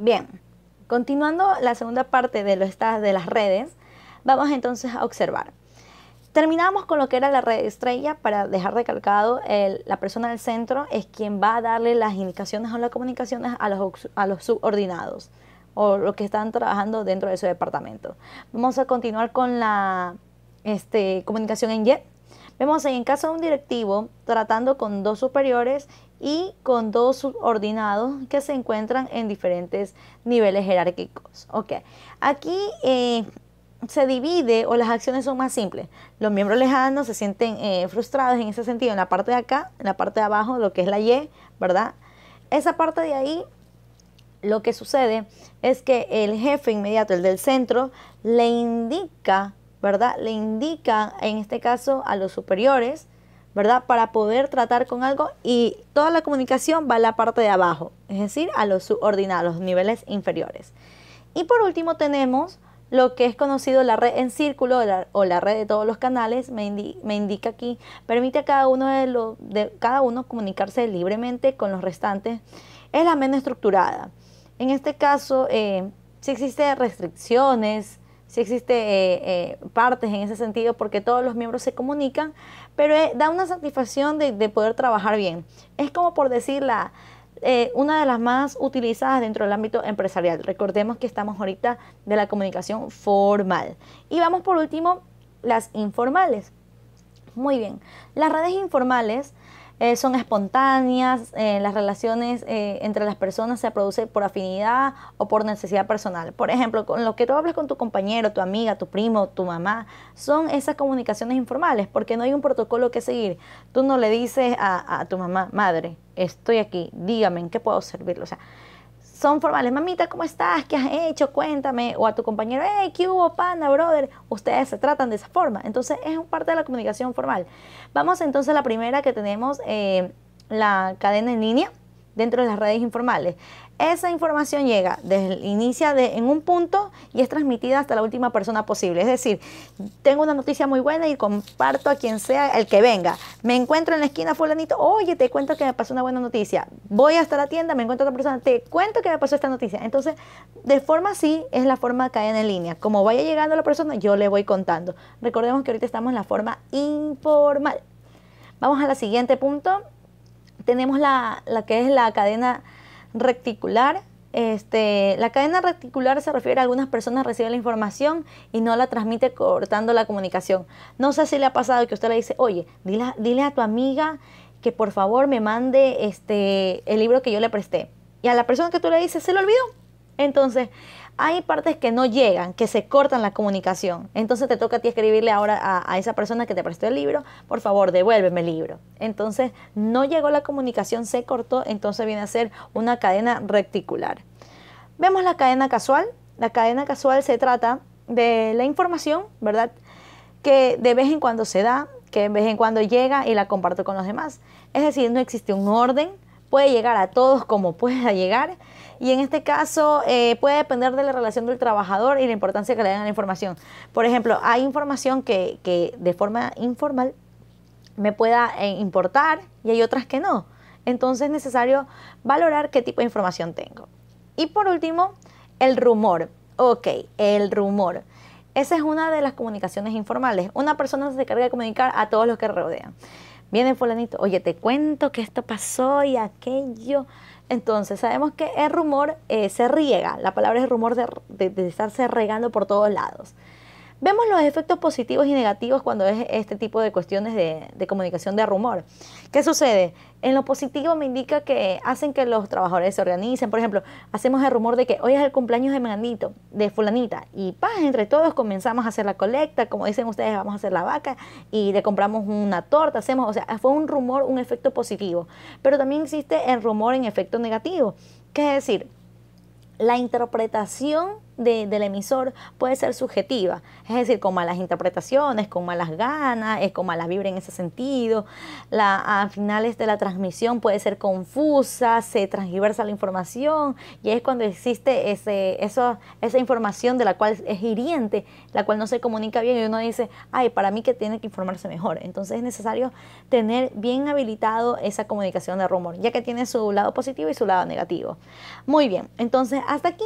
Bien, continuando la segunda parte de, lo, de las redes, vamos entonces a observar. Terminamos con lo que era la red estrella para dejar recalcado la persona del centro es quien va a darle las indicaciones o las comunicaciones a los, a los subordinados o los que están trabajando dentro de su departamento. Vamos a continuar con la este, comunicación en YET. Vemos en caso de un directivo tratando con dos superiores y con dos subordinados que se encuentran en diferentes niveles jerárquicos. Ok, aquí eh, se divide o las acciones son más simples. Los miembros lejanos se sienten eh, frustrados en ese sentido, en la parte de acá, en la parte de abajo, lo que es la Y, ¿verdad? Esa parte de ahí, lo que sucede es que el jefe inmediato, el del centro, le indica, ¿verdad? Le indica, en este caso, a los superiores, ¿verdad? Para poder tratar con algo y toda la comunicación va a la parte de abajo, es decir, a los subordinados, los niveles inferiores. Y por último tenemos lo que es conocido la red en círculo o la red de todos los canales, me, indica aquí, permite a cada uno, de, los de cada uno comunicarse libremente con los restantes. Es la menos estructurada. En este caso, eh, si existen restricciones, si existe eh, eh, partes en ese sentido porque todos los miembros se comunican, pero eh, da una satisfacción de, poder trabajar bien. Es como por decirla una de las más utilizadas dentro del ámbito empresarial. Recordemos que estamos ahorita de la comunicación formal. Y vamos por último, las informales. Muy bien, las redes informales eh, son espontáneas, eh, las relaciones eh, entre las personas se producen por afinidad o por necesidad personal. Por ejemplo, con lo que tú hablas con tu compañero, tu amiga, tu primo, tu mamá, son esas comunicaciones informales porque no hay un protocolo que seguir. Tú no le dices a, a tu mamá, madre, estoy aquí, dígame en qué puedo servirlo. O sea, son formales. Mamita, ¿cómo estás? ¿Qué has hecho? Cuéntame. O a tu compañero, hey, ¿qué hubo, pana, brother? Ustedes se tratan de esa forma. Entonces, es parte de la comunicación formal. Vamos entonces a la primera que tenemos, eh, la cadena en línea dentro de las redes informales. Esa información llega desde el inicio de, en un punto y es transmitida hasta la última persona posible. Es decir, tengo una noticia muy buena y comparto a quien sea el que venga. Me encuentro en la esquina fulanito, oye, te cuento que me pasó una buena noticia. Voy hasta la tienda, me encuentro otra persona, te cuento que me pasó esta noticia. Entonces, de forma así es la forma de cadena en línea. Como vaya llegando la persona, yo le voy contando. Recordemos que ahorita estamos en la forma informal. Vamos al siguiente punto. Tenemos la, la que es la cadena recticular. Este, la cadena reticular se refiere a algunas personas reciben la información y no la transmite cortando la comunicación. No sé si le ha pasado que usted le dice, oye, dile, dile a tu amiga que por favor me mande este, el libro que yo le presté. Y a la persona que tú le dices, se lo olvidó. Entonces, hay partes que no llegan, que se cortan la comunicación. Entonces te toca a ti escribirle ahora a, esa persona que te prestó el libro, por favor, devuélveme el libro. Entonces no llegó la comunicación, se cortó, entonces viene a ser una cadena recticular. Vemos la cadena casual. La cadena casual se trata de la información, ¿verdad? Que de vez en cuando se da, que de vez en cuando llega y la comparto con los demás. Es decir, no existe un orden, puede llegar a todos como pueda llegar. Y en este caso eh, puede depender de la relación del trabajador y la importancia que le den a la información. Por ejemplo, hay información que, de forma informal me pueda eh, importar y hay otras que no. Entonces es necesario valorar qué tipo de información tengo. Y por último, el rumor. Ok, el rumor. Esa es una de las comunicaciones informales. Una persona se encarga de comunicar a todos los que rodean. Viene fulanito, oye, te cuento que esto pasó y aquello. Entonces, sabemos que el rumor eh, se riega, la palabra es rumor de estarse regando por todos lados. Vemos los efectos positivos y negativos cuando es este tipo de cuestiones de, comunicación de rumor. ¿Qué sucede? En lo positivo me indica que hacen que los trabajadores se organicen. Por ejemplo, hacemos el rumor de que hoy es el cumpleaños de Manito, de fulanita. Y paz, entre todos comenzamos a hacer la colecta, como dicen ustedes, vamos a hacer la vaca y le compramos una torta, hacemos, o sea, fue un rumor, un efecto positivo. Pero también existe el rumor en efecto negativo. ¿Qué es decir? La interpretación de, del emisor puede ser subjetiva, es decir, con malas interpretaciones, con malas ganas, es con malas vibra en ese sentido, la, a finales de la transmisión puede ser confusa, se transgiversa la información y es cuando existe ese, eso, esa información de la cual es hiriente, la cual no se comunica bien y uno dice, ay, para mí que tiene que informarse mejor. Entonces es necesario tener bien habilitado esa comunicación de rumor, ya que tiene su lado positivo y su lado negativo. Muy bien, entonces hasta aquí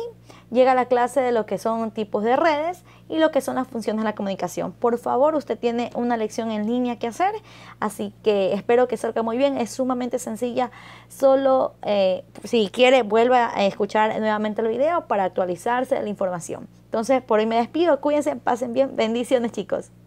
llega la clase de lo que son tipos de redes y lo que son las funciones de la comunicación. Por favor, usted tiene una lección en línea que hacer, así que espero que salga muy bien. Es sumamente sencilla, solo eh, si quiere vuelva a escuchar nuevamente el video para actualizarse la información. Entonces, por hoy me despido, cuídense, pasen bien, bendiciones chicos.